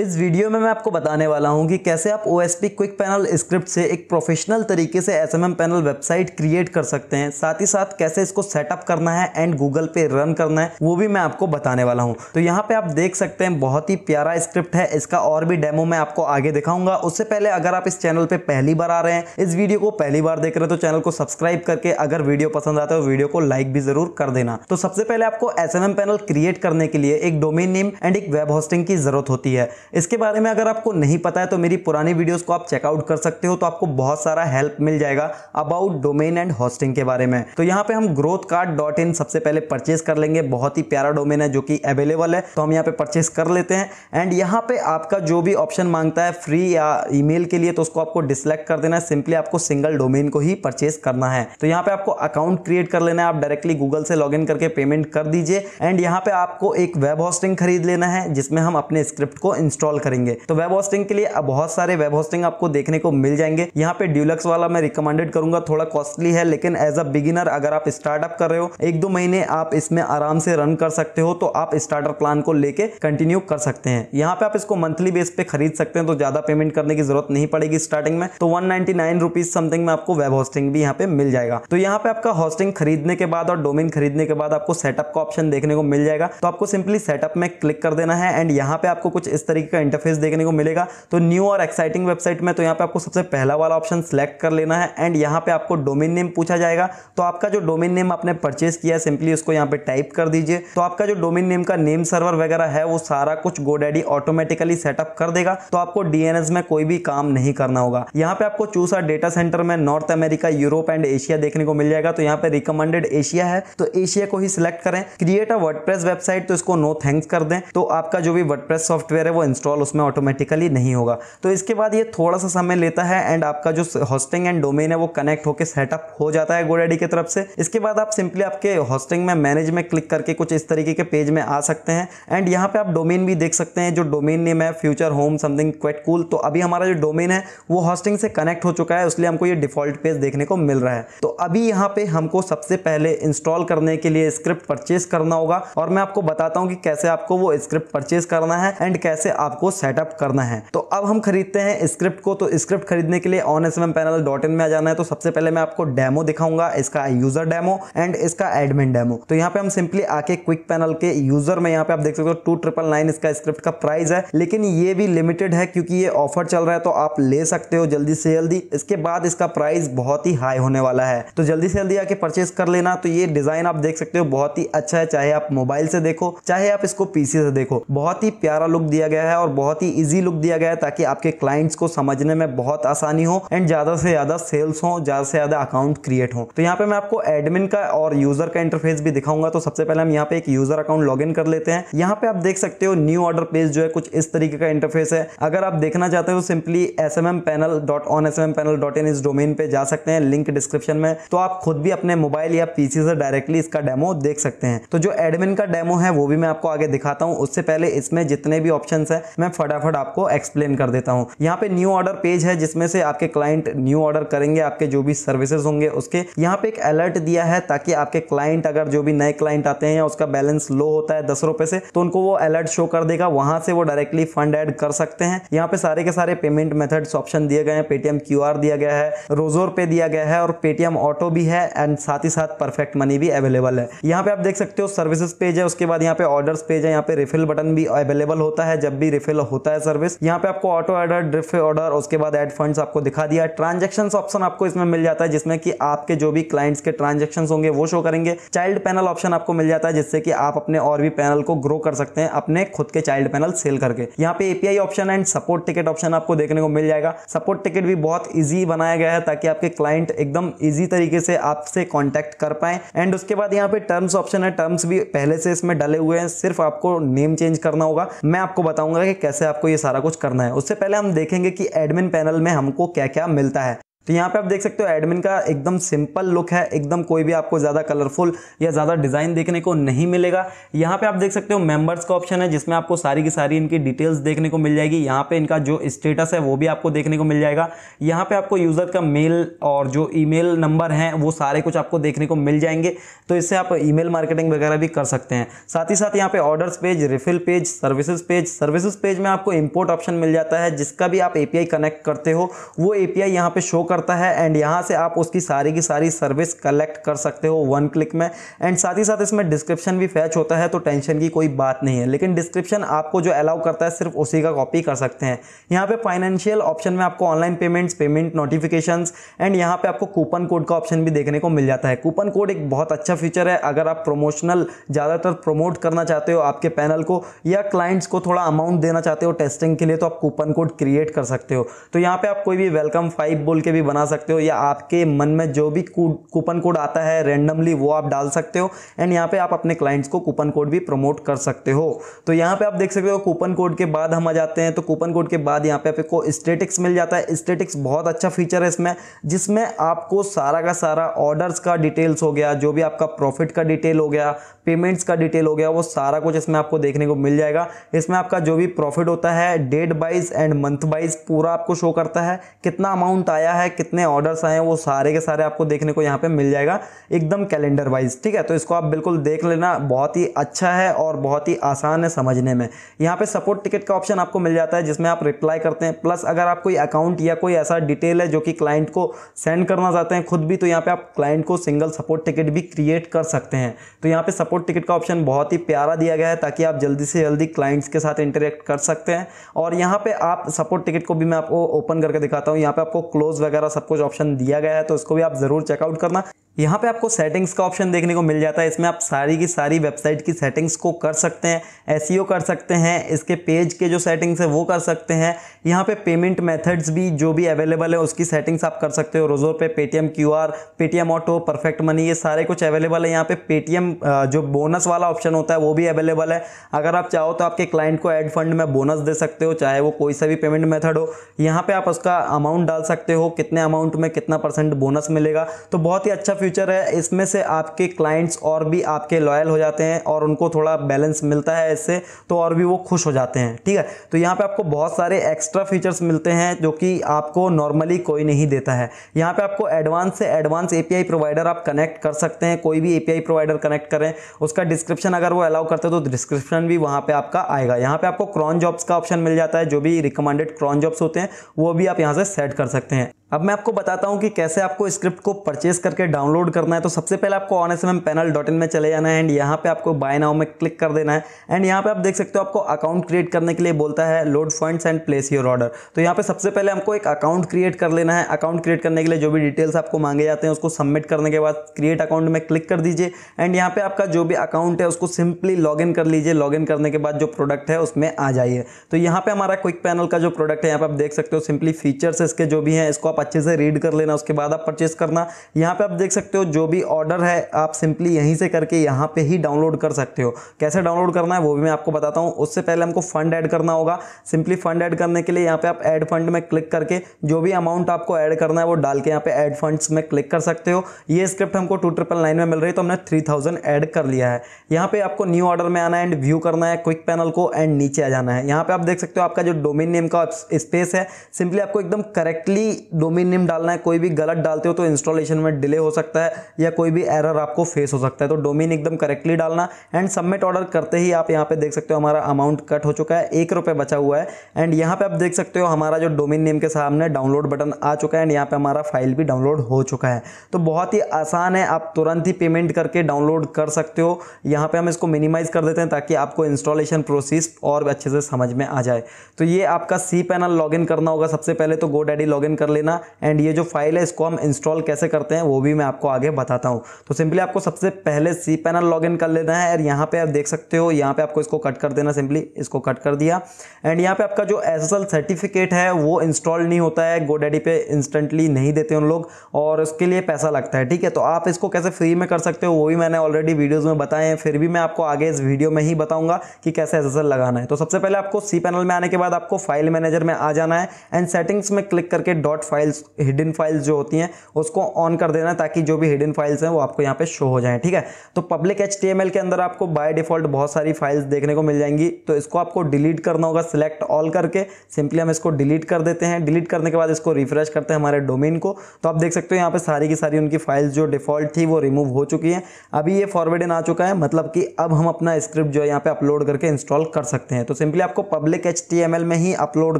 इस वीडियो में मैं आपको बताने वाला हूं कि कैसे आप O S P quick panel script से एक प्रोफेशनल तरीके से S M M panel website create कर सकते हैं साथ ही साथ कैसे इसको सेटअप करना है एंड गूगल पे रन करना है वो भी मैं आपको बताने वाला हूं तो यहाँ पे आप देख सकते हैं बहुत ही प्यारा स्क्रिप्ट है इसका और भी डेमो मैं आपको आगे दिखाऊंगा उससे पहले अगर आप इस चैनल पर पहली बार आ रहे हैं इस वीडियो को पहली बार देख रहे हैं तो चैनल को सब्सक्राइब करके अगर वीडियो पसंद आता है तो वीडियो को लाइक भी जरूर कर देना तो सबसे पहले आपको S M M panel create करने के लिए एक डोमेन नेम एंड एक वेब होस्टिंग की जरूरत होती है इसके बारे में अगर आपको नहीं पता है तो मेरी पुरानी वीडियोस को आप चेकआउट कर सकते हो तो आपको बहुत सारा हेल्प मिल जाएगा अबाउट डोमेन एंड होस्टिंग के बारे में तो यहाँ पे हम ग्रोथ कार्ड डॉट इन सबसे पहले परचेज कर लेंगे बहुत ही प्यारा डोमेन है जो कि अवेलेबल है तो हम यहाँ पे परचेस कर लेते हैं एंड यहाँ पे आपका जो भी ऑप्शन मांगता है फ्री या ईमेल के लिए तो उसको आपको डिसलेक्ट कर देना है सिंपली आपको सिंगल डोमेन को ही परचेस करना है तो यहाँ पे आपको अकाउंट क्रिएट कर लेना है आप डायरेक्टली गूगल से लॉग करके पेमेंट कर दीजिए एंड यहाँ पे आपको एक वेब होस्टिंग खरीद लेना है जिसमें हम अपने स्क्रिप्ट को इन इंस्टॉल करेंगे तो वेब होस्टिंग के लिए बहुत सारे वेब होस्टिंग आपको देखने को मिल जाएंगे यहाँ पे ड्यूलक्स वाला मैं रिकमेंडेड करूंगा थोड़ा कॉस्टली है लेकिन एज अ बिगिनर अगर आप स्टार्टअप कर रहे हो एक दो महीने आप इसमें आराम से रन कर सकते हो तो आप स्टार्टर प्लान को लेके कंटिन्यू कर सकते हैं यहाँ पे आप इसको मंथली बेस पे खरीद सकते हैं तो ज्यादा पेमेंट करने की जरूरत नहीं पड़ेगी स्टार्टिंग में तो वन नाइनटी समथिंग में आपको वेब होस्टिंग भी यहाँ पे मिल जाएगा तो यहाँ पे आपका होस्टिंग खरीदने के बाद और डोमेन खरीदने के बाद आपको सेटअप का ऑप्शन देखने को मिल जाएगा तो आपको सिंपली सेटअप में क्लिक कर देना है एंड यहाँ पे आपको कुछ इस तरीके तरीके का इंटरफेस देखने को मिलेगा तो न्यू और एक्साइटिंग वेबसाइट में तो यहाँ पे आपको सबसे पहला वाला ऑप्शन सेलेक्ट कर लेना है एंड यहाँ पे आपको डोमेन नेम पूछा जाएगा तो आपका जो डोमेन नेम आपने परचेज किया है सिंपली उसको यहाँ पे टाइप कर दीजिए तो आपका जो डोमेन नेम का नेम सर्वर वगैरह है वो सारा कुछ गोडेडी ऑटोमेटिकली सेटअप कर देगा तो आपको डीएनएस में कोई भी काम नहीं करना होगा यहाँ पे आपको चूसा डेटा सेंटर में North America Europe and Asia देखने को मिल जाएगा तो यहाँ पे रिकमेंडेड एशिया है तो एशिया को ही सिलेक्ट करें क्रिएट अ वर्डप्रेस वेबसाइट तो इसको नो थैंक्स कर दें तो आपका जो भी वर्डप्रेस सॉफ्टवेयर है वो इंस्टॉल उसमें ऑटोमेटिकली नहीं होगा तो इसके बाद ये थोड़ा सा समय लेता है एंड आपका जो होस्टिंग एंड डोमेन है वो कनेक्ट होकर सेटअप हो जाता है गोडेडी की तरफ से इसके बाद आप सिंपली आपके होस्टिंग में मैनेज में क्लिक करके कुछ इस तरीके के पेज में आ सकते हैं एंड यहाँ पे आप डोमेन भी देख सकते हैं जो डोमेन नेम है future home something quite cool तो अभी हमारा जो डोमेन है वो होस्टिंग से कनेक्ट हो चुका है इसलिए हमको ये डिफॉल्ट पेज देखने को मिल रहा है तो अभी यहाँ पे हमको सबसे पहले इंस्टॉल करने के लिए स्क्रिप्ट परचेज करना होगा और मैं आपको बताता हूँ कि कैसे आपको वो स्क्रिप्ट परचेज करना है एंड कैसे आपको सेटअप करना है तो अब हम खरीदते हैं स्क्रिप्ट को तो स्क्रिप्ट खरीदने के लिए on S M panel dot in में आ जाना है तो सबसे पहले मैं आपको डेमो दिखाऊंगा इसका यूजर डेमो एंड इसका एडमिन डेमो तो यहाँ पे हम सिंपली आके क्विक पैनल के यूजर में यहाँ पे आप देख सकते हो टू ट्रिपल नाइन इसका स्क्रिप्ट का प्राइस है लेकिन ये भी लिमिटेड है क्योंकि ये ऑफर चल रहा है तो आप ले सकते हो जल्दी से जल्दी इसके बाद इसका प्राइस बहुत ही हाई होने वाला है तो जल्दी से जल्दी आके परचेज कर लेना तो ये डिजाइन आप देख सकते हो बहुत ही अच्छा है चाहे आप मोबाइल से देखो चाहे आप इसको पीसी से देखो बहुत ही प्यारा लुक दिया गया है है और बहुत ही इजी लुक दिया गया है ताकि आपके क्लाइंट्स को समझने में बहुत आसानी हो एंड ज़्यादा से ज़्यादा सेल्स हो ज़्यादा से ज़्यादा अकाउंट क्रिएट हो तो यहाँ पे मैं आपको एडमिन का और यूज़र का इंटरफेस भी दिखाऊंगा तो सबसे पहले हम यहाँ पे एक यूज़र अकाउंट लॉग कर लेते हैं यहाँ पे आप देख सकते हो न्यू ऑर्डर पेज जो है कुछ इस तरीके का इंटरफेस है अगर आप देखना चाहते हो simply S M M panel dot on S M M panel dot in इस डोमेन पे जा सकते हैं लिंक डिस्क्रिप्शन में तो आप खुद भी अपने मोबाइल या पीसी से डायरेक्टली इसका डेमो देख सकते हैं तो जो एडमिन का डेमो है वो भी मैं आपको आगे दिखाता हूँ उससे पहले इसमें जितने भी ऑप्शन है है मैं फटाफट आपको एक्सप्लेन कर देता हूँ यहाँ पे न्यू ऑर्डर पेज है जिसमें से आपके क्लाइंट न्यू ऑर्डर करेंगे आपके जो भी सर्विसेज होंगे उसके यहाँ पे एक अलर्ट दिया है ताकि आपके क्लाइंट अगर जो भी नए क्लाइंट आते हैं या उसका बैलेंस लो होता है दस रुपए से तो उनको वो अलर्ट शो कर देगा वहां से वो डायरेक्टली फंड एड कर सकते हैं यहाँ पे सारे के सारे पेमेंट मेथड ऑप्शन दिए गए हैं पेटीएम क्यू दिया गया है रोजोर पे दिया गया है और पेटीएम ऑटो भी है एंड साथ ही साथ परफेक्ट मनी भी अवेलेबल है यहाँ पे आप देख सकते हो सर्विसेज पेज है उसके बाद यहाँ पे ऑर्डर्स पेज है यहाँ पे रिफिल बटन भी अवेलेबल होता है जब भी भी रिफिल होता है सर्विस यहाँ पे आपको ऑटो ऑर्डर ड्रिफ्ट ऑर्डर उसके बाद एड फंड आपको दिखा दिया ट्रांजेक्शन ऑप्शन आपको इसमें मिल जाता है जिसमें कि आपके जो भी क्लाइंट्स के ट्रांजेक्शन होंगे वो शो करेंगे चाइल्ड पैनल ऑप्शन आपको मिल जाता है जिससे कि आप अपने और भी पैनल को ग्रो कर सकते हैं अपने खुद के चाइल्ड पैनल सेल करके यहाँ पे API option and support ticket option आपको देखने को मिल जाएगा सपोर्ट टिकट भी बहुत ईजी बनाया गया है ताकि आपके क्लाइंट एकदम ईजी तरीके से आपसे कॉन्टैक्ट कर पाए एंड उसके बाद यहाँ पे टर्म्स ऑप्शन है टर्म्स भी पहले से इसमें डले हुए हैं सिर्फ आपको नेम चेंज करना होगा मैं आपको बताऊंगा समझ कि कैसे आपको ये सारा कुछ करना है उससे पहले हम देखेंगे कि एडमिन पैनल में हमको क्या क्या मिलता है तो यहाँ पे आप देख सकते हो एडमिन का एकदम सिंपल लुक है एकदम कोई भी आपको ज़्यादा कलरफुल या ज़्यादा डिज़ाइन देखने को नहीं मिलेगा यहाँ पे आप देख सकते हो मेंबर्स का ऑप्शन है जिसमें आपको सारी की सारी इनकी डिटेल्स देखने को मिल जाएगी यहाँ पे इनका जो स्टेटस है वो भी आपको देखने को मिल जाएगा यहाँ पर आपको यूज़र का मेल और जो ई नंबर हैं वो सारे कुछ आपको देखने को मिल जाएंगे तो इससे आप ई मार्केटिंग वगैरह भी कर सकते हैं साथ ही साथ यहाँ पर orders page refill page services page services page में आपको इम्पोर्ट ऑप्शन मिल जाता है जिसका भी आप ए कनेक्ट करते हो वो ए पी यहाँ पर शो करता है एंड यहाँ से आप उसकी सारी की सारी सर्विस कलेक्ट कर सकते हो वन क्लिक में एंड साथ ही साथ इसमें डिस्क्रिप्शन भी फैच होता है तो टेंशन की कोई बात नहीं है लेकिन डिस्क्रिप्शन आपको जो अलाउ करता है सिर्फ उसी का कॉपी कर सकते हैं यहाँ पे फाइनेंशियल ऑप्शन में आपको online payments payment notification and यहाँ पे आपको कूपन कोड का ऑप्शन भी देखने को मिल जाता है कूपन कोड एक बहुत अच्छा फीचर है अगर आप प्रमोशनल ज़्यादातर प्रमोट करना चाहते हो आपके पैनल को या क्लाइंट्स को थोड़ा अमाउंट देना चाहते हो टेस्टिंग के लिए तो आप कूपन कोड क्रिएट कर सकते हो तो यहाँ पे आप कोई भी वेलकम फाइव बोल के भी भी बना सकते हो या आपके मन में जो भी कूपन कोड आता है रेंडमली वो आप डाल सकते हो एंड यहाँ पे आप अपने क्लाइंट्स को कूपन कोड भी प्रमोट कर सकते हो तो यहाँ पे आप देख सकते हो कूपन कोड के बाद हम आ जाते हैं तो कूपन कोड के बाद यहाँ पे आपको स्टेटिक्स मिल जाता है स्टेटिक्स बहुत अच्छा फीचर है इसमें जिसमें आपको सारा का सारा ऑर्डर्स का डिटेल्स हो गया जो भी आपका प्रॉफिट का डिटेल हो गया पेमेंट्स का डिटेल हो गया वो सारा कुछ इसमें आपको देखने को मिल जाएगा इसमें आपका जो भी प्रॉफिट होता है date wise and month wise पूरा आपको शो करता है कितना अमाउंट आया है है कितने ऑर्डर्स आए हैं वो सारे के सारे आपको देखने को यहाँ पे मिल जाएगा एकदम कैलेंडर वाइज ठीक है तो इसको आप बिल्कुल देख लेना बहुत ही अच्छा है और बहुत ही आसान है समझने में यहाँ पे सपोर्ट टिकट का ऑप्शन आपको मिल जाता है जिसमें आप रिप्लाई करते हैं प्लस अगर आप कोई अकाउंट या कोई ऐसा डिटेल है जो कि क्लाइंट को सेंड करना चाहते हैं खुद भी तो यहाँ पर आप क्लाइंट को सिंगल सपोर्ट टिकट भी क्रिएट कर सकते हैं तो यहाँ पर सपोर्ट टिकट का ऑप्शन बहुत ही प्यारा दिया गया है ताकि आप जल्दी से जल्दी क्लाइंट्स के साथ इंटरेक्ट कर सकते हैं और यहाँ पर आप सपोर्ट टिकट को भी मैं आपको ओपन करके दिखाता हूँ यहाँ पर आपको क्लोज वगैरह वगैरह सब कुछ ऑप्शन दिया गया है तो इसको भी आप ज़रूर चेकआउट करना यहाँ पे आपको सेटिंग्स का ऑप्शन देखने को मिल जाता है इसमें आप सारी की सारी वेबसाइट की सेटिंग्स को कर सकते हैं एस e कर सकते हैं इसके पेज के जो सेटिंग्स है वो कर सकते हैं यहाँ पे पेमेंट मेथड्स भी जो भी अवेलेबल है उसकी सेटिंग्स आप कर सकते हो Razorpay Paytm Q R Paytm auto perfect money ये सारे कुछ अवेलेबल है यहाँ पे पेटीएम जो बोनस वाला ऑप्शन होता है वो भी अवेलेबल है अगर आप चाहो तो आपके क्लाइंट को एड फंड में बोनस दे सकते हो चाहे वो कोई सा भी पेमेंट मेथड हो यहाँ पर आप उसका अमाउंट डाल सकते हो कितने अमाउंट में कितना परसेंट बोनस मिलेगा तो बहुत ही अच्छा फ्यूचर है इसमें से आपके क्लाइंट्स और भी आपके लॉयल हो जाते हैं और उनको थोड़ा बैलेंस मिलता है इससे तो और भी वो खुश हो जाते हैं ठीक है तो यहाँ पे आपको बहुत सारे एक्स्ट्रा फीचर्स मिलते हैं जो कि आपको नॉर्मली कोई नहीं देता है यहाँ पे आपको एडवांस से एडवांस एपीआई प्रोवाइडर आप कनेक्ट कर सकते हैं कोई भी एपीआई प्रोवाइडर कनेक्ट करें उसका डिस्क्रिप्शन अगर वो अलाउ करते हैं तो डिस्क्रिप्शन भी वहाँ पर आपका आएगा यहाँ पर आपको क्रॉन जॉब्स का ऑप्शन मिल जाता है जो भी रिकमेंडेड क्रॉन जॉब्स होते हैं वो भी आप यहाँ से सेट कर सकते हैं अब मैं आपको बताता हूँ कि कैसे आपको स्क्रिप्ट को परचेस करके डाउनलोड करना है तो सबसे पहले आपको on S M M panel dot in में चले जाना है एंड यहाँ पे आपको बाय नाउ में क्लिक कर देना है एंड यहाँ पे आप देख सकते हो आपको अकाउंट क्रिएट करने के लिए बोलता है load funds and place your order तो यहाँ पर सबसे पहले हमको एक अकाउंट क्रिएट कर लेना है अकाउंट क्रिएट करने के लिए जो भी डिटेल्स आपको मांगे जाते हैं उसको सबमिट करने के बाद क्रिएट अकाउंट में क्लिक कर दीजिए एंड यहाँ पर आपका जो भी अकाउंट है उसको सिंपली लॉग इन कर लीजिए लॉग इन करने के बाद जो प्रोडक्ट है उसमें आ जाइए तो यहाँ पर हमारा क्विक पैनल का जो प्रोडक्ट है यहाँ पर आप देख सकते हो सिंपली फीचर्स इसके जो भी हैं इसको आप आप अच्छे से रीड कर लेना उसके बाद आप परचेस करना यहाँ पे आप देख सकते हो जो भी ऑर्डर है आप सिंपली यहीं से करके यहाँ पे ही डाउनलोड कर सकते हो कैसे डाउनलोड करना है वो भी मैं आपको बताता हूँ उससे पहले हमको फंड ऐड करना होगा सिंपली फंड ऐड करने के लिए यहाँ पे आप एड फंड में क्लिक करके जो भी अमाउंट आपको ऐड करना है वो डाल के यहाँ पे एड फंड में क्लिक कर सकते हो ये स्क्रिप्ट हमको टू ट्रिपल नाइन में मिल रही है तो हमने थ्री थाउजेंड कर लिया है यहाँ पे आपको न्यू ऑर्डर में आना एंड व्यू करना है क्विक पैनल को एंड नीचे आ जाना है यहाँ पे आप देख सकते हो आपका जो डोमिन नेम का स्पेस है सिंपली आपको एकदम करेक्टली डोमेन नेम डालना है कोई भी गलत डालते हो तो इंस्टॉलेशन में डिले हो सकता है या कोई भी एरर आपको फेस हो सकता है तो डोमेन एकदम करेक्टली डालना एंड सबमिट ऑर्डर करते ही आप यहाँ पे देख सकते हो हमारा अमाउंट कट हो चुका है एक रुपये बचा हुआ है एंड यहाँ पे आप देख सकते हो हमारा जो डोमेन नेम के सामने डाउनलोड बटन आ चुका है एंड यहाँ पर हमारा फाइल भी डाउनलोड हो चुका है तो बहुत ही आसान है आप तुरंत ही पेमेंट करके डाउनलोड कर सकते हो यहाँ पर हम इसको मिनिमाइज़ कर देते हैं ताकि आपको इंस्टॉलेशन प्रोसेस और अच्छे से समझ में आ जाए तो ये आपका सी पैनल लॉग करना होगा सबसे पहले तो गो डैडी लॉग कर लेना एंड ये जो फाइल है इसको हम इंस्टॉल कैसे करते हैं वो भी मैं आपको आगे बताता हूँ तो सिंपली आपको सबसे पहले सी पैनल लॉगिन कर लेना है और यहाँ पे आप देख सकते हो यहाँ पे आपको इसको कट कर देना सिंपली इसको कट कर दिया एंड यहाँ पे आपका जो एस सर्टिफिकेट है वो इंस्टॉल नहीं होता है गोडेडी पे इंस्टेंटली नहीं देते उन लोग और उसके लिए पैसा लगता है ठीक है तो आप इसको कैसे फ्री में कर सकते हो वो भी मैंने ऑलरेडी वीडियोज़ में बताए हैं फिर भी मैं आपको आगे इस वीडियो में ही बताऊंगा कि कैसे एस लगाना है तो सबसे पहले आपको सी पैनल में आने के बाद आपको फाइल मैनेजर में आ जाना है एंड सेटिंग्स में क्लिक करके dot file files hidden files जो होती हैं उसको ऑन कर देना ताकि जो भी हिडन फाइल्स हैं वो आपको यहाँ पे शो हो जाए ठीक है तो पब्लिक एच के अंदर आपको बाय डिफॉल्ट बहुत सारी फाइल्स देखने को मिल जाएंगी तो इसको आपको डिलीट करना होगा सिलेक्ट ऑल करके सिंपली हम इसको डिलीट कर देते हैं डिलीट करने के बाद इसको रिफ्रेश करते हैं हमारे डोमेन को तो आप देख सकते हो यहाँ पर सारी की सारी उनकी फाइल्स जो डिफॉल्ट थी वो रिमूव हो चुकी हैं अभी ये इन आ चुका है मतलब कि अब हम अपना स्क्रिप्ट जो है यहाँ पर अपलोड करके इंस्टॉल कर सकते हैं तो सिंपली आपको पब्लिक एच में ही अपलोड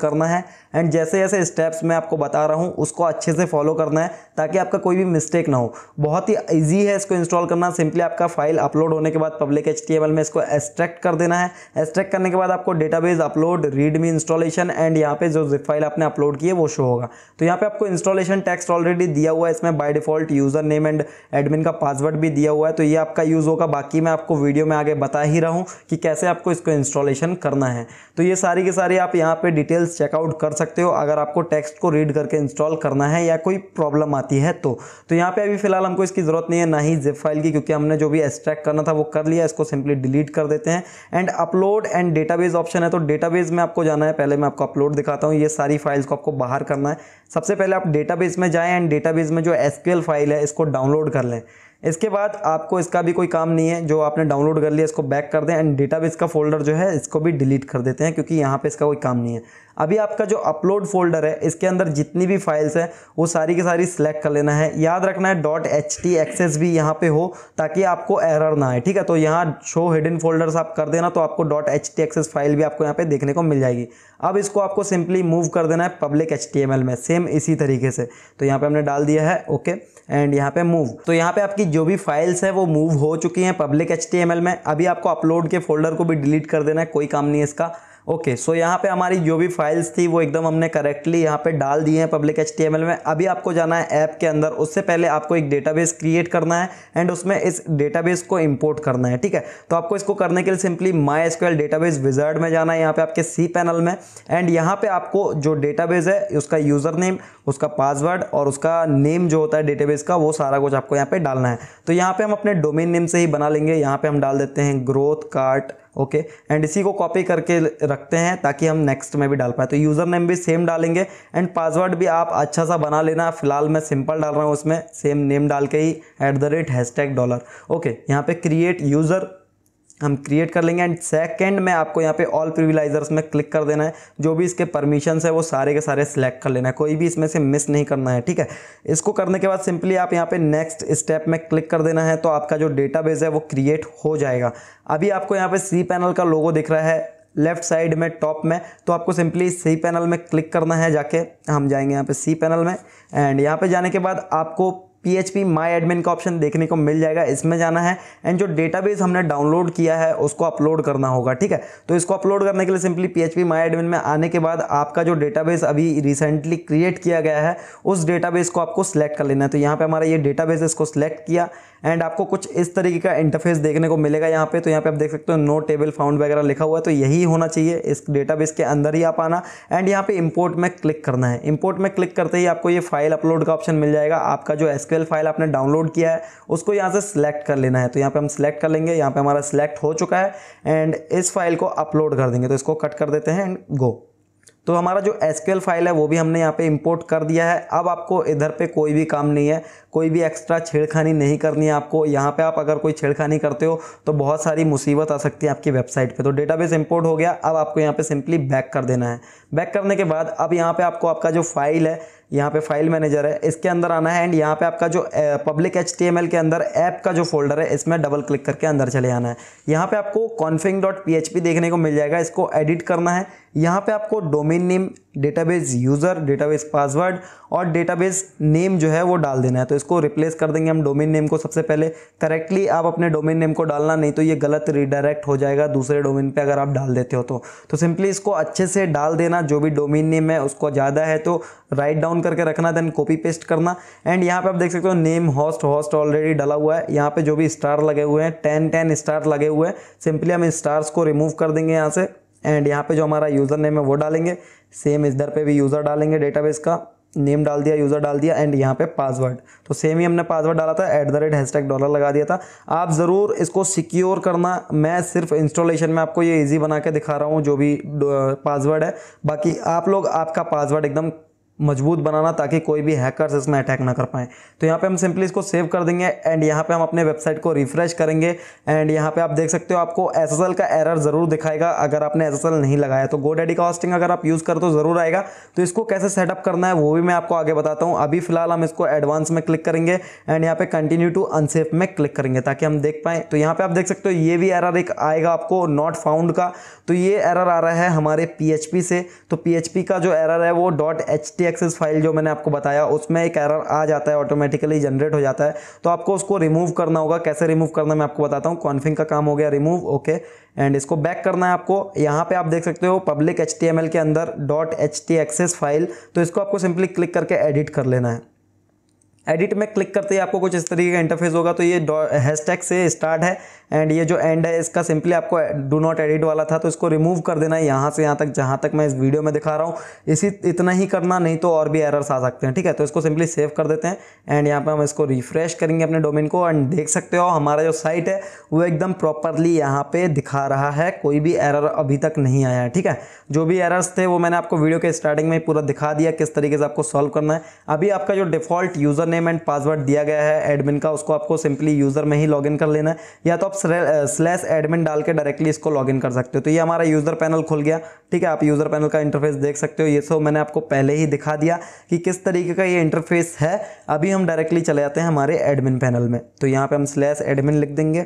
करना है एंड जैसे जैसे स्टेप्स मैं आपको बता रहा हूँ उसको अच्छे से फॉलो करना है ताकि आपका कोई भी मिस्टेक ना हो बहुत ही ईजी है इसको इंस्टॉल करना सिंपली आपका फाइल अपलोड होने के बाद पब्लिक एच में इसको एक्सट्रैक्ट कर देना है एक्सट्रैक्ट करने के बाद आपको database upload readme installation and यहाँ पे जो जिप फाइल आपने अपलोड की है वो शो होगा तो यहाँ पे आपको इंस्टॉलेशन टेक्स्ट ऑलरेडी दिया हुआ है इसमें by default user name and admin का पासवर्ड भी दिया हुआ है तो ये आपका यूज़ होगा बाकी मैं आपको वीडियो में आगे बता ही रहा हूँ कि कैसे आपको इसको इंस्टॉलेशन करना है तो ये सारी की सारी आप यहाँ पर डिटेल्स चेकआउट कर सकते हो अगर आपको टेक्स्ट को रीड करके इंस्टॉल इंस्टॉल करना है या कोई प्रॉब्लम आती है तो तो यहाँ पे अभी फिलहाल हमको इसकी ज़रूरत नहीं है ना ही जिप फाइल की क्योंकि हमने जो भी एक्सट्रैक्ट करना था वो कर लिया इसको सिंपली डिलीट कर देते हैं and upload and database option है तो डेटाबेस में आपको जाना है पहले मैं आपको अपलोड दिखाता हूँ ये सारी फाइल्स को आपको बाहर करना है सबसे पहले आप डेटाबेस में जाएँ एंड डेटाबेस में जो एस फाइल है इसको डाउनलोड कर लें इसके बाद आपको इसका भी कोई काम नहीं है जो आपने डाउनलोड कर लिया इसको बैक कर दें एंड बेस का फोल्डर जो है इसको भी डिलीट कर देते हैं क्योंकि यहाँ पे इसका कोई काम नहीं है अभी आपका जो अपलोड फोल्डर है इसके अंदर जितनी भी फाइल्स हैं वो सारी की सारी सिलेक्ट कर लेना है याद रखना है डॉट एच टी एक्सेस भी यहाँ पे हो ताकि आपको एरर ना आए ठीक है तो यहाँ शो हिडन फोल्डर्स आप कर देना तो आपको dot H T access file भी आपको यहाँ पे देखने को मिल जाएगी अब इसको आपको सिंपली मूव कर देना है public H T M L में सेम इसी तरीके से तो यहाँ पर हमने डाल दिया है ओके okay. एंड यहाँ पे मूव तो यहाँ पे आपकी जो भी फाइल्स है वो मूव हो चुकी हैं पब्लिक एच में अभी आपको अपलोड के फोल्डर को भी डिलीट कर देना है कोई काम नहीं है इसका ओके सो यहाँ पे हमारी जो भी फाइल्स थी वो एकदम हमने करेक्टली यहाँ पे डाल दिए हैं पब्लिक एच में अभी आपको जाना है ऐप के अंदर उससे पहले आपको एक डेटाबेस क्रिएट करना है एंड उसमें इस डेटाबेस को इम्पोर्ट करना है ठीक है तो आपको इसको करने के लिए simply my SQL database wizard में जाना है यहाँ पे आपके सी पैनल में एंड यहाँ पे आपको जो डेटाबेस है उसका यूजर नेम उसका पासवर्ड और उसका नेम जो होता है डेटाबेस का वो सारा कुछ आपको यहाँ पे डालना है तो यहाँ पे हम अपने डोमेन नेम से ही बना लेंगे यहाँ पे हम डाल देते हैं ग्रोथ कार्ट ओके एंड इसी को कॉपी करके रखते हैं ताकि हम नेक्स्ट में भी डाल पाए तो यूज़र नेम भी सेम डालेंगे एंड पासवर्ड भी आप अच्छा सा बना लेना फिलहाल मैं सिंपल डाल रहा हूँ उसमें सेम नेम डाल के ही at the rate hash tag dollar okay यहाँ पे क्रिएट यूज़र हम क्रिएट कर लेंगे एंड सेकंड में आपको यहाँ पे ऑल प्रिविलाइजर्स में क्लिक कर देना है जो भी इसके परमिशंस है वो सारे के सारे सिलेक्ट कर लेना है कोई भी इसमें से मिस नहीं करना है ठीक है इसको करने के बाद सिंपली आप यहाँ पे नेक्स्ट स्टेप में क्लिक कर देना है तो आपका जो डेटाबेस है वो क्रिएट हो जाएगा अभी आपको यहाँ पर सी पैनल का लोगो दिख रहा है लेफ्ट साइड में टॉप में तो आपको सिंपली सी पैनल में क्लिक करना है जाके हम जाएंगे यहाँ पे सी पैनल में एंड यहाँ पे जाने के बाद आपको P H P my admin का ऑप्शन देखने को मिल जाएगा इसमें जाना है एंड जो डेटाबेस हमने डाउनलोड किया है उसको अपलोड करना होगा ठीक है तो इसको अपलोड करने के लिए simply P H P my admin में आने के बाद आपका जो डेटाबेस अभी रिसेंटली क्रिएट किया गया है उस डेटाबेस को आपको सिलेक्ट कर लेना है तो यहाँ पर हमारा ये डेटाबेस इसको सिलेक्ट किया एंड आपको कुछ इस तरीके का इंटरफेस देखने को मिलेगा यहाँ पे तो यहाँ पे आप देख सकते हो नो टेबल फाउंड वगैरह लिखा हुआ है तो यही होना चाहिए इस डेटाबेस के अंदर ही आप आना एंड यहाँ पे इंपोर्ट में क्लिक करना है इंपोर्ट में क्लिक करते ही आपको ये फाइल अपलोड का ऑप्शन मिल जाएगा आपका जो एसक्यूएल फाइल आपने डाउनलोड किया है उसको यहाँ से सिलेक्ट कर लेना है तो यहाँ पर हम सिलेक्ट कर लेंगे यहाँ पर हमारा सिलेक्ट हो चुका है एंड इस फाइल को अपलोड कर देंगे तो इसको कट कर देते हैं एंड गो तो हमारा जो एस फाइल है वो भी हमने यहाँ पे इंपोर्ट कर दिया है अब आपको इधर पे कोई भी काम नहीं है कोई भी एक्स्ट्रा छेड़खानी नहीं करनी है आपको यहाँ पे आप अगर कोई छेड़खानी करते हो तो बहुत सारी मुसीबत आ सकती है आपकी वेबसाइट पे तो डेटाबेस इंपोर्ट हो गया अब आपको यहाँ पे सिंपली बैक कर देना है बैक करने के बाद अब यहाँ पर आपको आपका जो फाइल है यहाँ पे फाइल मैनेजर है इसके अंदर आना है एंड यहाँ पे आपका जो पब्लिक एच के अंदर ऐप का जो फोल्डर है इसमें डबल क्लिक करके अंदर चले आना है यहाँ पे आपको कॉन्फिंग देखने को मिल जाएगा इसको एडिट करना है यहाँ पे आपको domain name database user database password और डेटाबेस नेम जो है वो डाल देना है तो इसको रिप्लेस कर देंगे हम डोमेन नेम को सबसे पहले करेक्टली आप अपने डोमेन नेम को डालना नहीं तो ये गलत रिडायरेक्ट हो जाएगा दूसरे डोमेन पे अगर आप डाल देते हो तो तो सिंपली इसको अच्छे से डाल देना जो भी डोमेन नेम है उसको ज़्यादा है तो राइट डाउन करके रखना देन कॉपी पेस्ट करना एंड यहाँ पर आप देख सकते हो नेम हॉस्ट हॉस्ट ऑलरेडी डाला हुआ है यहाँ पर जो भी स्टार लगे हुए हैं टेन टेन स्टार लगे हुए हैं सिंपली हम स्टार्स को रिमूव कर देंगे यहाँ से एंड यहाँ पे जो हमारा यूज़र नेम है वो डालेंगे सेम इधर पे भी यूज़र डालेंगे डेटाबेस का नेम डाल दिया यूज़र डाल दिया एंड यहाँ पे पासवर्ड तो सेम ही हमने पासवर्ड डाला था at the rate hashtag dollar लगा दिया था आप ज़रूर इसको सिक्योर करना मैं सिर्फ इंस्टॉलेशन में आपको ये इजी बना के दिखा रहा हूँ जो भी पासवर्ड uh, है बाकी आप लोग आपका पासवर्ड एकदम मजबूत बनाना ताकि कोई भी हैकर्स इसमें अटैक ना कर पाएँ तो यहाँ पे हम सिंपली इसको सेव कर देंगे एंड यहाँ पे हम अपने वेबसाइट को रिफ्रेश करेंगे एंड यहाँ पे आप देख सकते हो आपको एस का एरर ज़रूर दिखाएगा अगर आपने एस नहीं लगाया तो गो डैडी का हॉस्टिंग अगर आप यूज़ कर तो ज़रूर आएगा तो इसको कैसे सेटअप करना है वो भी मैं आपको आगे बताता हूँ अभी फिलहाल हम इसको एडवांस में क्लिक करेंगे एंड यहाँ पे कंटिन्यू टू अनसेफ में क्लिक करेंगे ताकि हम देख पाएँ तो यहाँ पे आप देख सकते हो ये भी एरर एक आएगा आपको नॉट फाउंड का तो ये एरर आ रहा है हमारे पी से तो पी का जो एरर है वो dot H T access file जो मैंने आपको बताया उसमें एक एरर आ जाता है ऑटोमेटिकली जनरेट हो जाता है तो आपको उसको रिमूव करना होगा कैसे रिमूव करना मैं आपको बताता हूँ कॉन्फिंग का काम हो गया रिमूव ओके एंड इसको बैक करना है आपको यहाँ पे आप देख सकते हो पब्लिक एच के अंदर डॉट एच एक्सेस फाइल तो इसको आपको सिंपली क्लिक करके एडिट कर लेना है एडिट में क्लिक करते ही आपको कुछ इस तरीके का इंटरफेस होगा तो ये हैशटैग से स्टार्ट है एंड ये जो एंड है इसका सिंपली आपको डू नॉट एडिट वाला था तो इसको रिमूव कर देना है यहाँ से यहाँ तक जहाँ तक मैं इस वीडियो में दिखा रहा हूँ इसी इतना ही करना नहीं तो और भी एरर्स आ सकते हैं ठीक है तो इसको सिंपली सेव कर देते हैं एंड यहाँ पर हम इसको रिफ्रेश करेंगे अपने डोमेन को एंड देख सकते हो हमारा जो साइट है वो एकदम प्रॉपरली यहाँ पर दिखा रहा है कोई भी एरर अभी तक नहीं आया है ठीक है जो भी एरर्स थे वो मैंने आपको वीडियो के स्टार्टिंग में पूरा दिखा दिया किस तरीके से आपको सॉल्व करना है अभी आपका जो default user name and password दिया गया है एडमिन का उसको आपको सिंपली यूजर में ही लॉग कर लेना है या तो आप स्लैश एडमिन डाल के डायरेक्टली इसको लॉगिन कर सकते हो तो ये हमारा यूज़र पैनल खुल गया ठीक है आप यूज़र पैनल का इंटरफेस देख सकते हो ये सो तो मैंने आपको पहले ही दिखा दिया कि किस तरीके का ये इंटरफेस है अभी हम डायरेक्टली चले जाते हैं हमारे एडमिन पैनल में तो यहाँ पर हम स्लैश एडमिन लिख देंगे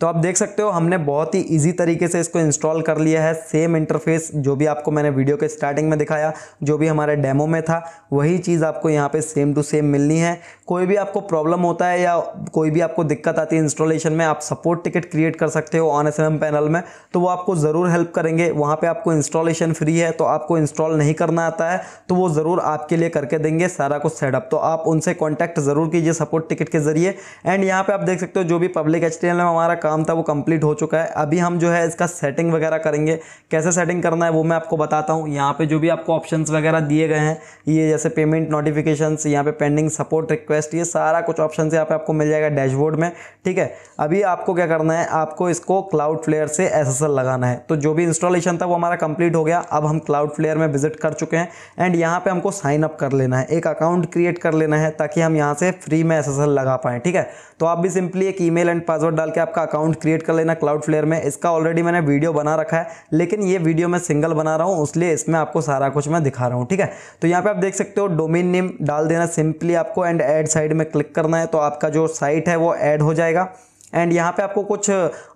तो आप देख सकते हो हमने बहुत ही इजी तरीके से इसको इंस्टॉल कर लिया है सेम इंटरफेस जो भी आपको मैंने वीडियो के स्टार्टिंग में दिखाया जो भी हमारे डेमो में था वही चीज़ आपको यहाँ पे सेम टू सेम मिलनी है कोई भी आपको प्रॉब्लम होता है या कोई भी आपको दिक्कत आती है इंस्टॉलेशन में आप सपोर्ट टिकट क्रिएट कर सकते हो ऑन एस पैनल में तो वो आपको ज़रूर हेल्प करेंगे वहाँ पर आपको इंस्टॉलेशन फ्री है तो आपको इंस्टॉल नहीं करना आता है तो वो ज़रूर आपके लिए करके देंगे सारा कुछ सेटअप तो आप उनसे कॉन्टैक्ट ज़रूर कीजिए सपोर्ट टिकट के ज़रिए एंड यहाँ पर आप देख सकते हो जो भी पब्लिक एच में हमारा काम था वो कंप्लीट हो चुका है अभी हम जो है इसका सेटिंग वगैरह करेंगे कैसे सेटिंग करना है वो मैं आपको बताता हूँ यहाँ पे जो भी आपको ऑप्शंस वगैरह दिए गए हैं ये जैसे पेमेंट नोटिफिकेशन यहाँ पे पेंडिंग सपोर्ट रिक्वेस्ट ये सारा कुछ ऑप्शन यहाँ पे आपको मिल जाएगा डैशबोर्ड में ठीक है अभी आपको क्या करना है आपको इसको क्लाउड फ्लेयर से एस लगाना है तो जो भी इंस्टॉलेशन था वो हमारा कंप्लीट हो गया अब हम क्लाउड फ्लेयर में विजिट कर चुके हैं एंड यहाँ पे हमको साइन अप कर लेना है एक अकाउंट क्रिएट कर लेना है ताकि हम यहाँ से फ्री में एस लगा पाएँ ठीक है तो आप भी सिंपली एक ई एंड पासवर्ड डाल के आपका अकाउंट अकाउंट क्रिएट कर लेना क्लाउड फ्लेयर में इसका ऑलरेडी मैंने वीडियो बना रखा है लेकिन ये वीडियो मैं सिंगल बना रहा हूँ इसलिए इसमें आपको सारा कुछ मैं दिखा रहा हूँ ठीक है तो यहाँ पे आप देख सकते हो डोमेन नेम डाल देना सिंपली आपको एंड एड साइड में क्लिक करना है तो आपका जो साइट है वो एड हो जाएगा एंड यहाँ पे आपको कुछ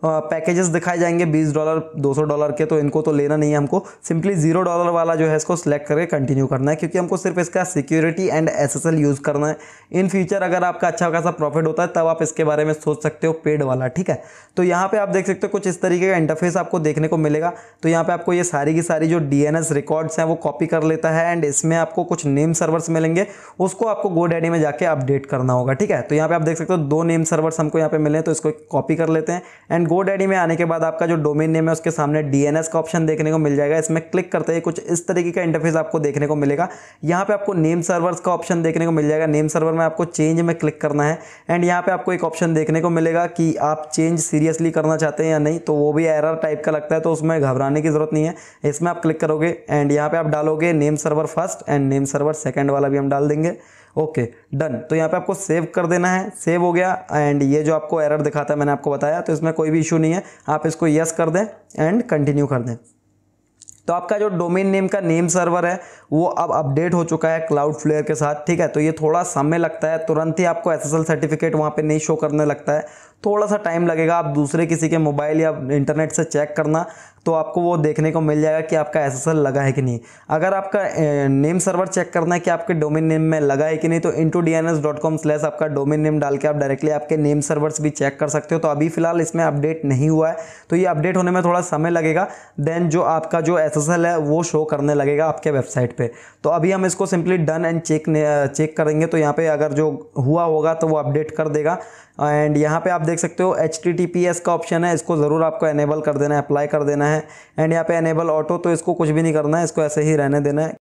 पैकेजेस दिखाए जाएंगे 20 डॉलर 200 डॉलर के तो इनको तो लेना नहीं है हमको सिंपली जीरो डॉलर वाला जो है इसको सेलेक्ट करके कंटिन्यू करना है क्योंकि हमको सिर्फ इसका सिक्योरिटी एंड एसएसएल यूज़ करना है इन फ्यूचर अगर आपका अच्छा खासा प्रॉफिट होता है तब आप इसके बारे में सोच सकते हो पेड वाला ठीक है तो यहाँ पर आप देख सकते हो कुछ इस तरीके का इंटरफेस आपको देखने को मिलेगा तो यहाँ पर आपको ये सारी की सारी जो डी रिकॉर्ड्स हैं वो कॉपी कर लेता है एंड इसमें आपको कुछ नेम सर्वर्स मिलेंगे उसको आपको गो में जाके अपडेट करना होगा ठीक है तो यहाँ पर आप देख सकते हो दो नेम सर्वर्स हमको यहाँ पे मिले तो उसको कॉपी कर लेते हैं एंड गो डैडी में आने के बाद आपका जो डोमेन नेम है उसके सामने डी का ऑप्शन देखने को मिल जाएगा इसमें क्लिक करते ही कुछ इस तरीके का इंटरफेस आपको देखने को मिलेगा यहाँ पर आपको नेम सर्वर्स का ऑप्शन देखने को मिल जाएगा नेम सर्वर में आपको चेंज में क्लिक करना है एंड यहाँ पर आपको एक ऑप्शन देखने को मिलेगा कि आप चेंज सीरियसली करना चाहते हैं या नहीं तो वो भी एरर टाइप का लगता है तो उसमें घबराने की ज़रूरत नहीं है इसमें आप क्लिक करोगे एंड यहाँ पर आप डालोगे name server first and name server second वाला भी हम डाल देंगे ओके डन तो यहाँ पे आपको सेव कर देना है सेव हो गया एंड ये जो आपको एरर दिखाता है मैंने आपको बताया तो इसमें कोई भी इशू नहीं है आप इसको यस कर दें एंड कंटिन्यू कर दें तो आपका जो डोमेन नेम का नेम सर्वर है वो अब अपडेट हो चुका है क्लाउड फ्लेयर के साथ ठीक है तो ये थोड़ा समय लगता है तुरंत ही आपको एस सर्टिफिकेट वहाँ पे नहीं शो करने लगता है थोड़ा सा टाइम लगेगा आप दूसरे किसी के मोबाइल या इंटरनेट से चेक करना तो आपको वो देखने को मिल जाएगा कि आपका एस लगा है कि नहीं अगर आपका नेम सर्वर चेक करना है कि आपके डोमेन नेम में लगा है कि नहीं तो into D N S dot com slash आपका डोमेन नेम डाल के आप डायरेक्टली आपके नेम सर्वर्स भी चेक कर सकते हो तो अभी फिलहाल इसमें अपडेट नहीं हुआ है तो ये अपडेट होने में थोड़ा समय लगेगा देन जो आपका जो एस है वो शो करने लगेगा आपके वेबसाइट पर तो अभी हम इसको simply done and check check करेंगे तो यहाँ पर अगर जो हुआ होगा तो वो अपडेट कर देगा एंड यहाँ पे आप देख सकते हो एच का ऑप्शन है इसको ज़रूर आपको एनेबल कर देना है अप्लाई कर देना है एंड यहाँ पे एनेबल ऑटो तो इसको कुछ भी नहीं करना है इसको ऐसे ही रहने देना है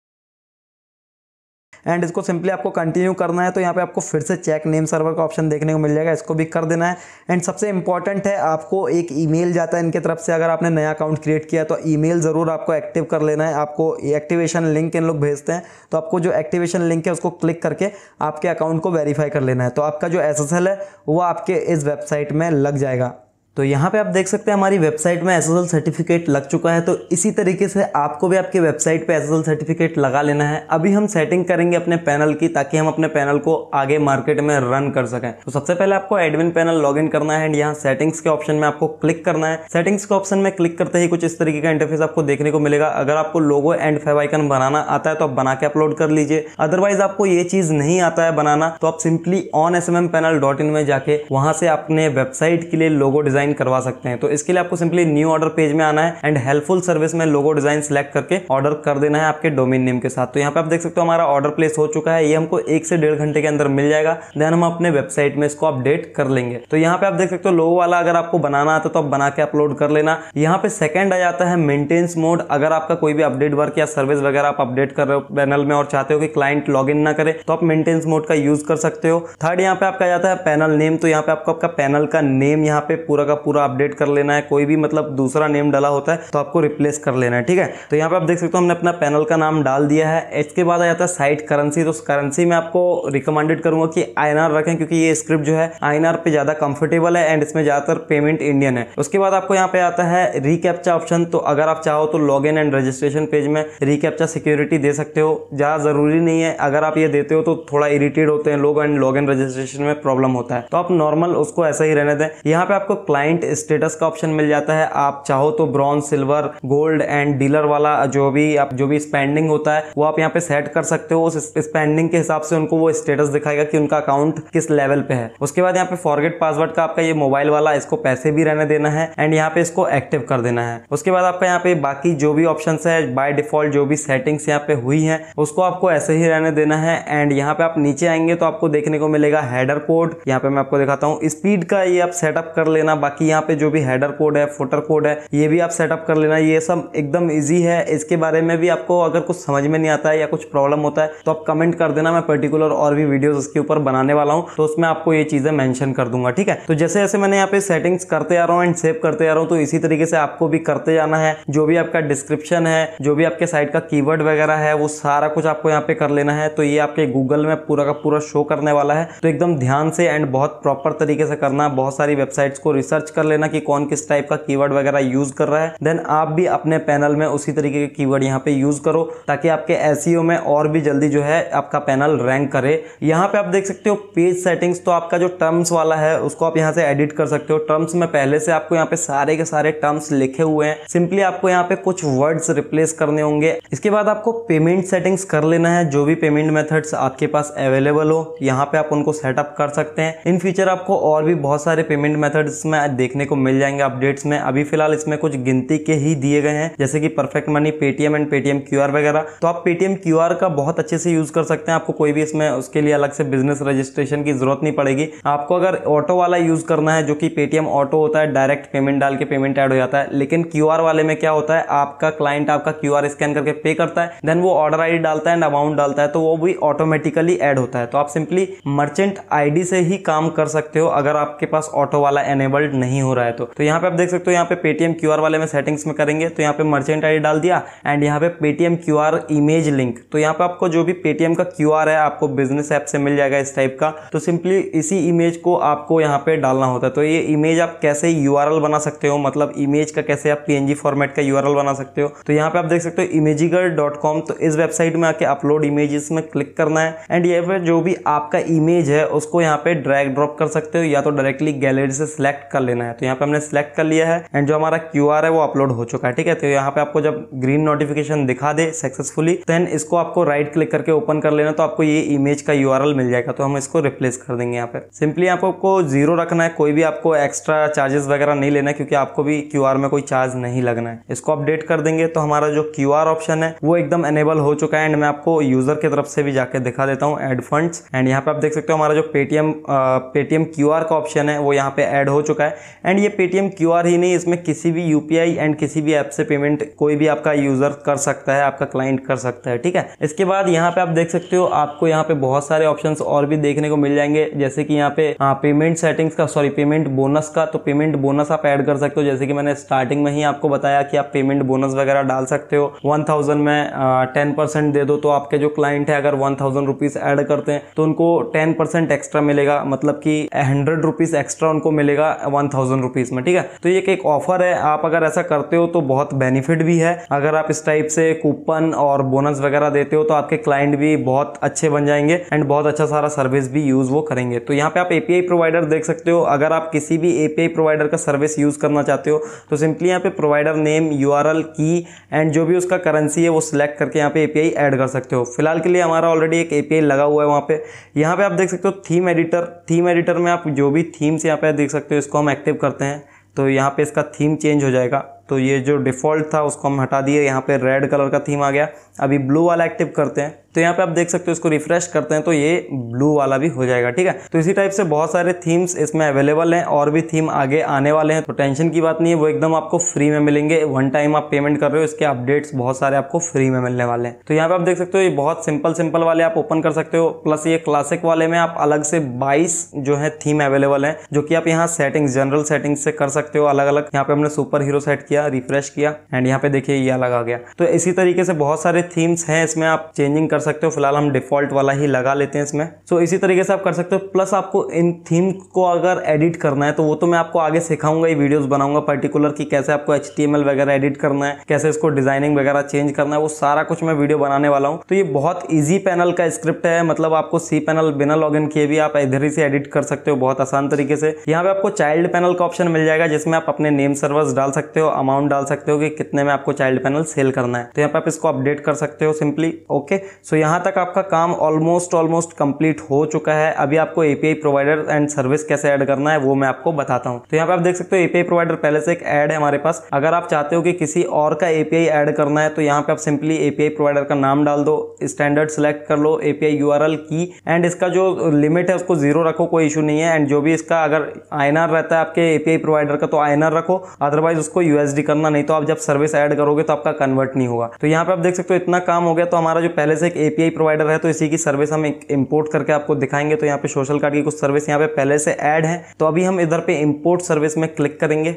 एंड इसको सिंपली आपको कंटिन्यू करना है तो यहाँ पे आपको फिर से चेक नेम सर्वर का ऑप्शन देखने को मिल जाएगा इसको भी कर देना है एंड सबसे इंपॉर्टेंट है आपको एक ईमेल जाता है इनके तरफ से अगर आपने नया अकाउंट क्रिएट किया तो ईमेल ज़रूर आपको एक्टिव कर लेना है आपको एक्टिवेशन लिंक इन लोग भेजते हैं तो आपको जो एक्टिवेशन लिंक है उसको क्लिक करके आपके अकाउंट को वेरीफाई कर लेना है तो आपका जो एस है वो आपके इस वेबसाइट में लग जाएगा तो यहाँ पे आप देख सकते हैं हमारी वेबसाइट में एस सर्टिफिकेट लग चुका है तो इसी तरीके से आपको भी आपके वेबसाइट पे एस सर्टिफिकेट लगा लेना है अभी हम सेटिंग करेंगे अपने पैनल की ताकि हम अपने पैनल को आगे मार्केट में रन कर सकें तो सबसे पहले आपको एडमिन पैनल लॉग करना है एंड यहाँ सेटिंग्स के ऑप्शन में आपको क्लिक करना है सेटिंग्स के ऑप्शन में क्लिक करते ही कुछ इस तरीके का इंटरफेस आपको देखने को मिलेगा अगर आपको लोगो एंड फेवाइकन आइकन बनाना आता है तो आप बना के अपलोड कर लीजिए अदरवाइज आपको ये चीज़ नहीं आता है बनाना तो आप simply on S panel dot in में जाके वहां से अपने वेबसाइट के लिए लोगो डिजाइन डिज़ाइन करवा सकते हैं तो इसके लिए आपको सिंपली न्यू ऑर्डर पेज में आना है एंड हेल्पफुल सर्विस में लोगो डिज़ाइन सेलेक्ट करके ऑर्डर कर देना है आपके डोमेन नेम के साथ तो यहाँ पे आप देख सकते हो हमारा ऑर्डर प्लेस हो चुका है ये हमको एक से डेढ़ घंटे के अंदर मिल जाएगा देन हम अपने वेबसाइट में इसको अपडेट कर लेंगे तो यहाँ पे आप देख सकते हो लोगो वाला अगर आपको बनाना आता तो आप बना के अपलोड कर लेना यहाँ पे सेकंड आ जाता है मेंटेनेंस मोड अगर आपका कोई भी अपडेट वर्क या सर्विस वगैरह आप अपडेट कर रहे हो पैनल में और चाहते हो कि क्लाइंट लॉग ना करे तो आप मेंटेनेंस मोड का यूज कर सकते हो थर्ड यहाँ पे आपका जाता है पैनल नेम तो यहाँ पे आपको आपका पैनल का नेम यहाँ पे पूरा का पूरा अपडेट कर लेना है कोई भी मतलब दूसरा नेम डाला होता है तो आपको रिप्लेस कर लेना है ठीक है तो यहाँ पे आप देख सकते हो हमने अपना पैनल का नाम डाल दिया है इसके बाद आ जाता है साइट करेंसी तो करेंसी में आपको रिकमेंडेड करूंगा कि आई रखें क्योंकि ये स्क्रिप्ट जो है आई पे ज़्यादा कंफर्टेबल है एंड इसमें ज़्यादातर पेमेंट इंडियन है उसके बाद आपको यहाँ पे आता है रिकैप्चा ऑप्शन तो अगर आप चाहो तो लॉग एंड रजिस्ट्रेशन पेज में रिकैप्चा सिक्योरिटी दे सकते हो ज़्यादा ज़रूरी नहीं है अगर आप ये देते हो तो थोड़ा इरिटेट होते हैं लोग एंड लॉग रजिस्ट्रेशन में प्रॉब्लम होता है तो आप नॉर्मल उसको ऐसा ही रहने दें यहाँ पे आपको क्लाइंट क्लाइंट स्टेटस का ऑप्शन मिल जाता है आप चाहो तो bronze silver gold and dealer वाला जो भी आप जो भी स्पेंडिंग होता है वो आप यहाँ पे सेट कर सकते हो उस स्पेंडिंग के हिसाब से उनको वो स्टेटस दिखाएगा कि उनका अकाउंट किस लेवल पे है उसके बाद यहाँ पे फॉरगेट पासवर्ड का आपका ये मोबाइल वाला इसको पैसे भी रहने देना है एंड यहाँ पे इसको एक्टिव कर देना है उसके बाद आपका यहाँ पे बाकी जो भी ऑप्शन है बाय डिफॉल्ट जो भी सेटिंग्स यहाँ पे हुई है उसको आपको ऐसे ही रहने देना है एंड यहाँ पे आप नीचे आएंगे तो आपको देखने को मिलेगा हेडर कोड यहाँ पे मैं आपको दिखाता हूँ स्पीड का ये आप सेटअप कर लेना बाकी यहाँ पे जो भी हैडर कोड है फोटर कोड है ये भी आप सेटअप कर लेना ये सब एकदम ईजी है इसके बारे में भी आपको अगर कुछ समझ में नहीं आता है या कुछ प्रॉब्लम होता है तो आप कमेंट कर देना मैं पर्टिकुलर और भी वीडियोज उसके ऊपर बनाने वाला हूँ तो उसमें आपको ये चीज़ें मैंशन कर दूंगा ठीक है तो जैसे जैसे मैंने यहाँ पे सेटिंग्स करते आ रहा हूँ एंड सेव करते आ रहा हूँ तो इसी तरीके से आपको भी करते जाना है जो भी आपका डिस्क्रिप्शन है जो भी आपके साइट का कीवर्ड वगैरह है वो सारा कुछ आपको यहाँ पे कर लेना है तो ये आपके गूगल में पूरा का पूरा शो करने वाला है तो एकदम ध्यान से एंड बहुत प्रॉपर तरीके से करना बहुत सारी वेबसाइट्स को रिसर्च सर्च कर लेना कि कौन किस टाइप का कीवर्ड वगैरह यूज कर रहा है देन आप भी अपने पैनल में उसी तरीके के कीवर्ड यहाँ पे यूज करो ताकि आपके एस e में और भी जल्दी जो है आपका पैनल रैंक करे यहाँ पे आप देख सकते हो पेज सेटिंग्स तो आपका जो टर्म्स वाला है उसको आप यहाँ से एडिट कर सकते हो टर्म्स में पहले से आपको यहाँ पे सारे के सारे टर्म्स लिखे हुए हैं सिंपली आपको यहाँ पे कुछ वर्ड्स रिप्लेस करने होंगे इसके बाद आपको पेमेंट सेटिंग्स कर लेना है जो भी पेमेंट मेथड्स आपके पास अवेलेबल हो यहाँ पे आप उनको सेटअप कर सकते हैं इन फ्यूचर आपको और भी बहुत सारे पेमेंट मेथड्स में शायद देखने को मिल जाएंगे अपडेट्स में अभी फिलहाल इसमें कुछ गिनती के ही दिए गए हैं जैसे कि perfect money Paytm and Paytm Q वगैरह तो आप पेटीएम क्यू का बहुत अच्छे से यूज कर सकते हैं आपको कोई भी इसमें उसके लिए अलग से बिजनेस रजिस्ट्रेशन की जरूरत नहीं पड़ेगी आपको अगर ऑटो वाला यूज करना है जो कि पेटीएम ऑटो होता है डायरेक्ट पेमेंट डाल के पेमेंट ऐड हो जाता है लेकिन क्यू वाले में क्या होता है आपका क्लाइंट आपका क्यू स्कैन करके पे करता है देन वो ऑर्डर आई डालता है एंड अमाउंट डालता है तो वो भी ऑटोमेटिकली एड होता है तो आप सिंपली मर्चेंट आईडी से ही काम कर सकते हो अगर आपके पास ऑटो वाला एनेबल्ड कन्वर्ट नहीं हो रहा है तो, तो यहाँ पे आप देख सकते हो यहाँ पे पेटीएम क्यू वाले में सेटिंग्स में करेंगे तो यहाँ पे मर्चेंट आई डाल दिया एंड यहाँ पे पेटीएम क्यू इमेज लिंक तो यहाँ पे आपको जो भी पेटीएम का क्यू है आपको बिजनेस ऐप से मिल जाएगा इस टाइप का तो सिंपली इसी इमेज को आपको यहाँ पे डालना होता है तो ये इमेज आप कैसे यू बना सकते हो मतलब इमेज का कैसे आप पी फॉर्मेट का यू बना सकते हो तो यहाँ पे आप देख सकते हो इमेजिगर तो इस वेबसाइट में आके अपलोड इमेजेस में क्लिक करना है एंड ये पे जो भी आपका इमेज है उसको यहाँ पे ड्रैग ड्रॉप कर सकते हो या तो डायरेक्टली गैलरी से सिलेक्ट कर कर लेना है तो यहाँ पे हमने सेलेक्ट कर लिया है एंड जो हमारा क्यू है वो अपलोड हो चुका है ठीक है तो यहाँ पे आपको जब ग्रीन नोटिफिकेशन दिखा दे सक्सेसफुली देन इसको आपको राइट क्लिक करके ओपन कर लेना तो आपको ये इमेज का यू मिल जाएगा तो हम इसको रिप्लेस कर देंगे यहाँ पे सिंपली यहाँ आपको जीरो रखना है कोई भी आपको एक्स्ट्रा चार्जेस वगैरह नहीं लेना क्योंकि आपको भी क्यू में कोई चार्ज नहीं लगना है इसको अपडेट कर देंगे तो हमारा जो क्यू ऑप्शन है वो एकदम एनेबल हो चुका है एंड मैं आपको यूजर की तरफ से भी जाकर दिखा देता हूँ एड फंड्स एंड यहाँ पे आप देख सकते हो हमारा जो पेटीएम पेटीएम क्यू का ऑप्शन है वो यहाँ पे एड हो चुका है है एंड ये पेटीएम क्यू ही नहीं इसमें किसी भी यू एंड किसी भी ऐप से पेमेंट कोई भी आपका यूज़र कर सकता है आपका क्लाइंट कर सकता है ठीक है इसके बाद यहाँ पे आप देख सकते हो आपको यहाँ पे बहुत सारे ऑप्शन और भी देखने को मिल जाएंगे जैसे कि यहाँ पे पेमेंट हाँ, सेटिंग्स का सॉरी पेमेंट बोनस का तो पेमेंट बोनस आप ऐड कर सकते हो जैसे कि मैंने स्टार्टिंग में ही आपको बताया कि आप पेमेंट बोनस वगैरह डाल सकते हो वन थाउजेंड में टेन परसेंट दे दो तो आपके जो क्लाइंट है अगर वन थाउजेंड रुपीज ऐड करते हैं तो उनको टेन परसेंट एक्स्ट्रा मिलेगा मतलब कि हंड्रेड रुपीज एक्स्ट्रा उनको मिलेगा वन थाउजेंड रुपीज़ में ठीक है तो ये एक ऑफर है आप अगर ऐसा करते हो तो बहुत बेनिफिट भी है अगर आप इस टाइप से कूपन और बोनस वगैरह देते हो तो आपके क्लाइंट भी बहुत अच्छे बन जाएंगे एंड बहुत अच्छा सारा सर्विस भी यूज़ वो करेंगे तो यहाँ पे आप एपीआई प्रोवाइडर देख सकते हो अगर आप किसी भी एपीआई प्रोवाइडर का सर्विस यूज़ करना चाहते हो तो सिंपली यहाँ पे provider name U key and जो भी उसका करेंसी है वो सिलेक्ट करके यहाँ पे एपीआई ऐड कर सकते हो फिलहाल के लिए हमारा ऑलरेडी एक एपीआई लगा हुआ है वहाँ पे यहाँ पे आप देख सकते हो थीम एडिटर थीम एडिटर में आप जो भी थीम्स यहाँ पे देख सकते हो इसको हम एक्टिव करते हैं तो यहाँ पे इसका थीम चेंज हो जाएगा तो ये जो डिफ़ॉल्ट था उसको हम हटा दिए यहाँ पे रेड कलर का थीम आ गया अभी ब्लू वाला एक्टिव करते हैं तो यहाँ पे आप देख सकते हो इसको रिफ्रेश करते हैं तो ये ब्लू वाला भी हो जाएगा ठीक है तो इसी टाइप से बहुत सारे थीम्स इसमें अवेलेबल हैं और भी थीम आगे आने वाले हैं तो टेंशन की बात नहीं है वो एकदम आपको फ्री में मिलेंगे वन टाइम आप पेमेंट कर रहे हो इसके अपडेट्स बहुत सारे आपको फ्री में मिलने वाले हैं तो यहाँ पे आप देख सकते हो ये बहुत सिंपल सिंपल वाले आप ओपन कर सकते हो प्लस ये क्लासिक वाले में आप अलग से बाईस जो है थीम अवेलेबल है जो की आप यहाँ सेटिंग जनरल सेटिंग से कर सकते हो अलग अलग यहाँ पे हमने सुपर हीरो सेट किया रिफ्रेश किया एंड यहाँ पे देखिए ये अलग आ गया तो इसी तरीके से बहुत सारे थीम्स है इसमें आप चेंजिंग कर सकते हो फिलहाल हम डिफ़ॉल्ट वाला ही लगा लेते हैं इसमें सो so, इसी तरीके से आप कर सकते हो प्लस आपको इन थीम को अगर एडिट करना है तो वो तो मैं आपको आगे सिखाऊंगा ही वीडियोस बनाऊंगा पर्टिकुलर कि कैसे आपको एच वगैरह एडिट करना है कैसे इसको डिज़ाइनिंग वगैरह चेंज करना है वो सारा कुछ मैं वीडियो बनाने वाला हूँ तो ये बहुत ईजी पैनल का स्क्रिप्ट है मतलब आपको सी पैनल बिना लॉग किए भी आप इधर ही से एडिट कर सकते हो बहुत आसान तरीके से यहाँ पे आपको चाइल्ड पैनल का ऑप्शन मिल जाएगा जिसमें आप अपने नेम सर्वर्स डाल सकते हो अमाउंट डाल सकते हो कि कितने में आपको चाइल्ड पैनल सेल करना है तो यहाँ पे आप इसको अपडेट कर सकते हो simply okay so so so, यहाँ तक आपका काम ऑलमोस्ट ऑलमोस्ट कंप्लीट हो चुका है अभी आपको एपीआई प्रोवाइडर एंड सर्विस कैसे ऐड करना है वो मैं आपको बताता हूँ तो यहाँ पे आप देख सकते हो एपीआई प्रोवाइडर पहले से एक ऐड है हमारे पास अगर आप चाहते हो कि किसी और का एपीआई ऐड करना है तो यहाँ पे आप सिंपली एपीआई प्रोवाइडर का नाम डाल दो स्टैंडर्ड सेलेक्ट कर लो एपीआई यू की एंड इसका जो लिमिट है उसको जीरो रखो कोई इशू नहीं है एंड जो भी इसका अगर आईनर रहता है आपके एपीआई प्रोवाइडर का तो आईनर रखो अदरवाइज उसको यूएसडी करना नहीं तो आप जब सर्विस एड करोगे तो आपका कन्वर्ट नहीं होगा तो यहाँ पे आप देख सकते हो इतना काम हो गया तो हमारा जो पहले से एक एपीआई प्रोवाइडर है तो इसी की सर्विस हम इंपोर्ट करके आपको दिखाएंगे तो यहाँ पे सोशल कार्ड की कुछ सर्विस यहाँ पे पहले से ऐड है तो अभी हम इधर पे इंपोर्ट सर्विस में क्लिक करेंगे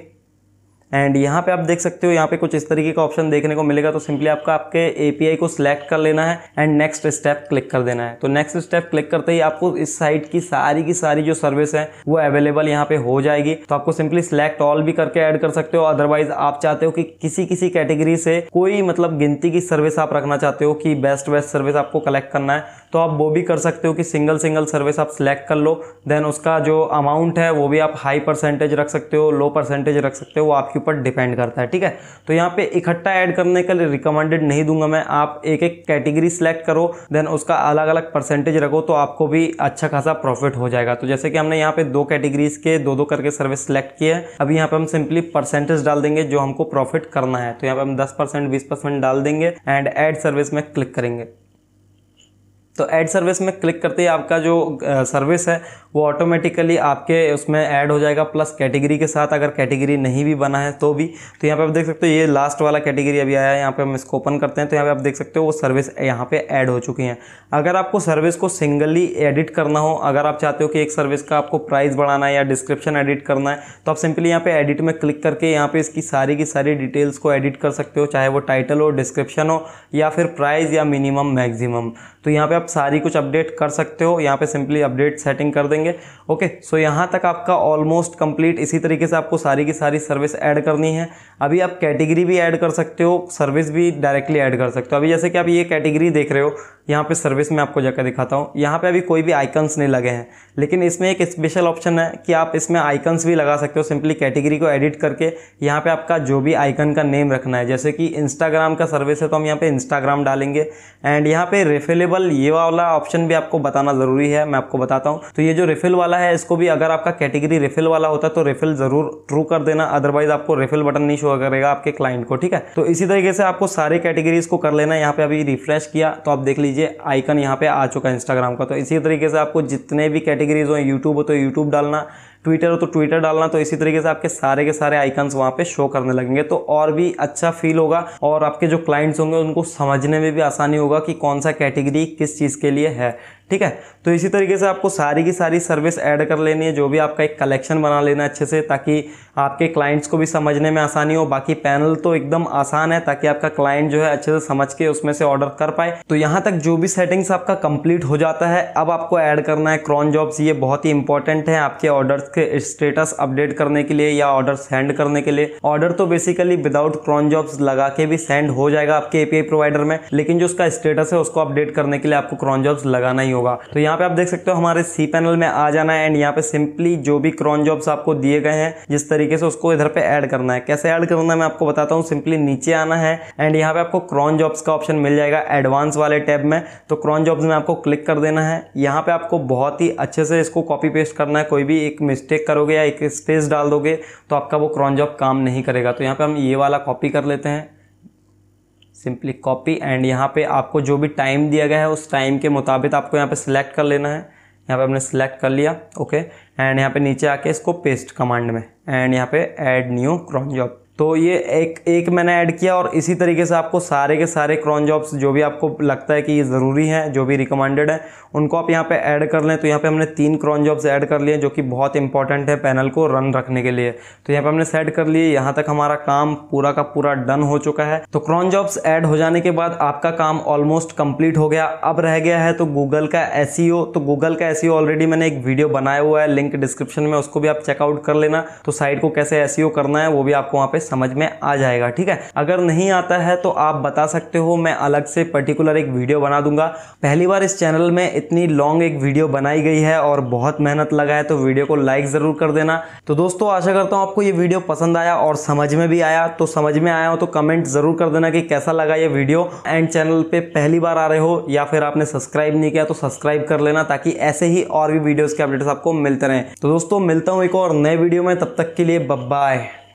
एंड यहाँ पे आप देख सकते हो यहाँ पे कुछ इस तरीके का ऑप्शन देखने को मिलेगा तो सिंपली आपका आपके एपीआई को सिलेक्ट कर लेना है एंड नेक्स्ट स्टेप क्लिक कर देना है तो नेक्स्ट स्टेप क्लिक करते ही आपको इस साइट की सारी की सारी जो सर्विस है वो अवेलेबल यहाँ पे हो जाएगी तो आपको सिंपली सिलेक्ट ऑल भी करके ऐड कर सकते हो अदरवाइज आप चाहते हो कि किसी किसी कैटेगरी से कोई मतलब गिनती की सर्विस आप रखना चाहते हो कि बेस्ट बेस्ट सर्विस आपको कलेक्ट करना है तो आप वो भी कर सकते हो कि सिंगल सिंगल सर्विस आप सिलेक्ट कर लो देन उसका जो अमाउंट है वो भी आप हाई परसेंटेज रख सकते हो लो परसेंटेज रख सकते हो वो आपके ऊपर डिपेंड करता है ठीक है तो यहाँ पे इकट्ठा ऐड करने के लिए रिकमेंडेड नहीं दूंगा मैं आप एक एक कैटेगरी सेलेक्ट करो देन उसका अलग अलग परसेंटेज रखो तो आपको भी अच्छा खासा प्रॉफिट हो जाएगा तो जैसे कि हमने यहाँ पे दो कैटेगरीज के दो दो करके सर्विस सेलेक्ट किए हैं अभी यहाँ पे हम सिंपली परसेंटेज डाल देंगे जो हमको प्रॉफिट करना है तो यहाँ पे हम दस परसेंट परसेंट डाल देंगे एंड एड सर्विस में क्लिक करेंगे तो ऐड सर्विस में क्लिक करते ही आपका जो सर्विस है वो ऑटोमेटिकली आपके उसमें ऐड हो जाएगा प्लस कैटेगरी के साथ अगर कैटेगरी नहीं भी बना है तो भी तो यहाँ पे आप देख सकते हो ये लास्ट वाला कैटेगरी अभी आया है यहाँ पे हम इसको ओपन करते हैं तो यहाँ पे आप देख सकते हो वो सर्विस यहाँ पे ऐड हो चुकी हैं अगर आपको सर्विस को सिंगली एडिट करना हो अगर आप चाहते हो कि एक सर्विस का आपको प्राइस बढ़ाना है या डिस्क्रिप्शन एडिट करना है तो आप सिंपली यहाँ पर एडिट में क्लिक करके यहाँ पर इसकी सारी की सारी डिटेल्स को एडिट कर सकते हो चाहे वो टाइटल हो डिस्क्रिप्शन हो या फिर प्राइज़ या मिनिमम मैगजिमम तो यहाँ पर आप आप सारी कुछ अपडेट कर सकते हो यहाँ पे सिंपली अपडेट सेटिंग कर देंगे ओके सो यहाँ तक आपका ऑलमोस्ट कंप्लीट इसी तरीके से आपको सारी की सारी सर्विस ऐड करनी है अभी आप कैटेगरी भी ऐड कर सकते हो सर्विस भी डायरेक्टली ऐड कर सकते हो अभी जैसे कि आप ये कैटेगरी देख रहे हो यहाँ पे सर्विस में आपको जाकर दिखाता हूँ यहाँ पे अभी कोई भी आइकन्स नहीं लगे हैं लेकिन इसमें एक स्पेशल ऑप्शन है कि आप इसमें आइकन्स भी लगा सकते हो सिंपली कैटेगरी को एडिट करके यहाँ पे आपका जो भी आइकन का नेम रखना है जैसे कि इंस्टाग्राम का सर्विस है तो हम यहाँ पे इंस्टाग्राम डालेंगे एंड यहाँ पे रेफेलेबल ये वाला ऑप्शन भी आपको बताना ज़रूरी है मैं आपको बताता हूँ तो ये जो रिफिल वाला है इसको भी अगर आपका कैटेगरी रिफिल वाला होता तो रिफिल ज़रूर ट्रू कर देना अदरवाइज आपको रिफिल बटन नहीं शो करेगा आपके क्लाइंट को ठीक है तो इसी तरीके से आपको सारे कैटेगरीज को कर लेना यहाँ पे अभी रिफ्रेश किया तो आप देख लीजिए आइकन यहाँ पे आ चुका है इंस्टाग्राम का तो इसी तरीके से आपको जितने भी कैटेगरीज हो यूट्यूब हो तो यूट्यूब डालना ट्विटर हो तो ट्विटर डालना तो इसी तरीके से आपके सारे के सारे आइकन्स वहाँ पे शो करने लगेंगे तो और भी अच्छा फील होगा और आपके जो क्लाइंट्स होंगे उनको समझने में भी आसानी होगा कि कौन सा कैटेगरी किस चीज़ के लिए है ठीक है तो इसी तरीके से आपको सारी की सारी सर्विस ऐड कर लेनी है जो भी आपका एक कलेक्शन बना लेना है अच्छे से ताकि आपके क्लाइंट्स को भी समझने में आसानी हो बाकी पैनल तो एकदम आसान है ताकि आपका क्लाइंट जो है अच्छे से समझ के उसमें से ऑर्डर कर पाए तो यहाँ तक जो भी सेटिंग्स आपका कंप्लीट हो जाता है अब आपको ऐड करना है क्रॉन जॉब्स ये बहुत ही इंपॉर्टेंट है आपके ऑर्डर के स्टेटस अपडेट करने के लिए या ऑर्डर सेंड करने के लिए ऑर्डर तो बेसिकली विदाउट क्रॉन जॉब्स लगा के भी सेंड हो जाएगा आपके एपीआई प्रोवाइडर में लेकिन जो उसका स्टेटस है उसको अपडेट करने के लिए आपको क्रॉन जॉब्स लगाना ही नहीं होगा तो यहाँ पे आप देख सकते हो हमारे सी पैनल में आ जाना है एंड यहाँ पे सिंपली जो भी क्रॉन जॉब्स आपको दिए गए हैं जिस तरीके से उसको इधर पे ऐड करना है कैसे ऐड करना है मैं आपको बताता हूँ सिंपली नीचे आना है एंड यहाँ पे आपको क्रॉन जॉब्स का ऑप्शन मिल जाएगा एडवांस वाले टैब में तो क्रॉन जॉब्स में आपको क्लिक कर देना है यहाँ पे आपको बहुत ही अच्छे से इसको कॉपी पेस्ट करना है कोई भी एक मिस्टेक करोगे या एक स्पेस डाल दोगे तो आपका वो क्रॉन जॉब काम नहीं करेगा तो यहाँ पे हम ये वाला कॉपी कर लेते हैं सिंपली कॉपी एंड यहाँ पे आपको जो भी टाइम दिया गया है उस टाइम के मुताबिक आपको यहाँ पे सिलेक्ट कर लेना है यहाँ पे हमने सिलेक्ट कर लिया ओके एंड यहाँ पे नीचे आके इसको पेस्ट कमांड में एंड यहाँ पे ऐड न्यू क्रॉन जॉब तो ये एक एक मैंने ऐड किया और इसी तरीके से आपको सारे के सारे क्रॉन जॉब्स जो भी आपको लगता है कि ये ज़रूरी हैं जो भी रिकमेंडेड है उनको आप यहाँ पे ऐड कर लें तो यहाँ पे हमने तीन क्रॉन जॉब्स ऐड कर लिए जो कि बहुत इंपॉर्टेंट है पैनल को रन रखने के लिए तो यहाँ पे हमने सेट कर लिए यहाँ तक हमारा काम पूरा का पूरा डन हो चुका है तो क्रॉन जॉब्स ऐड हो जाने के बाद आपका काम ऑलमोस्ट कम्प्लीट हो गया अब रह गया है तो गूगल का एस e तो गूगल का एस ऑलरेडी e मैंने एक वीडियो बनाया हुआ है लिंक डिस्क्रिप्शन में उसको भी आप चेकआउट कर लेना तो साइट को कैसे एस e करना है वो भी आपको वहाँ पर समझ में आ जाएगा ठीक है अगर नहीं आता है तो आप बता सकते हो मैं अलग से पर्टिकुलर एक वीडियो बना दूंगा पहली बार इस चैनल में इतनी लॉन्ग एक वीडियो बनाई गई है और बहुत मेहनत लगा है तो वीडियो को लाइक ज़रूर कर देना तो दोस्तों आशा करता हूँ आपको ये वीडियो पसंद आया और समझ में भी आया तो समझ में आया हो तो कमेंट ज़रूर कर देना कि कैसा लगा ये वीडियो एंड चैनल पे पहली बार आ रहे हो या फिर आपने सब्सक्राइब नहीं किया तो सब्सक्राइब कर लेना ताकि ऐसे ही और भी वीडियोज़ के अपडेट्स आपको मिलते रहें तो दोस्तों मिलता हूँ एक और नए वीडियो में तब तक के लिए बाय